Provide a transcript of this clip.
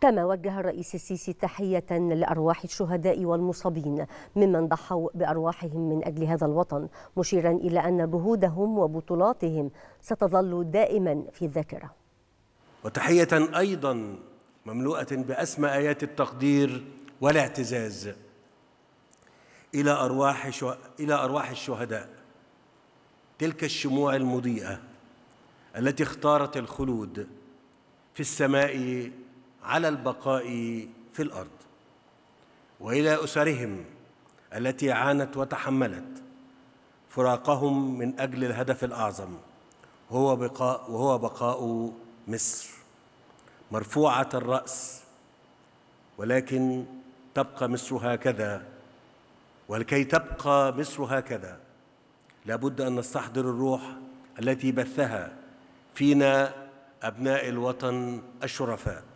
كما وجه الرئيس السيسي تحية لأرواح الشهداء والمصابين ممن ضحوا بأرواحهم من أجل هذا الوطن مشيرا إلى أن جهودهم وبطولاتهم ستظل دائما في الذاكرة وتحية أيضا مملوءة بأسمى آيات التقدير والاعتزاز إلى أرواح شو... إلى أرواح الشهداء تلك الشموع المضيئة التي اختارت الخلود في السماء على البقاء في الارض والى اسرهم التي عانت وتحملت فراقهم من اجل الهدف الاعظم هو بقاء وهو بقاء مصر مرفوعه الراس ولكن تبقى مصر هكذا ولكي تبقى مصر هكذا لابد ان نستحضر الروح التي بثها فينا ابناء الوطن الشرفاء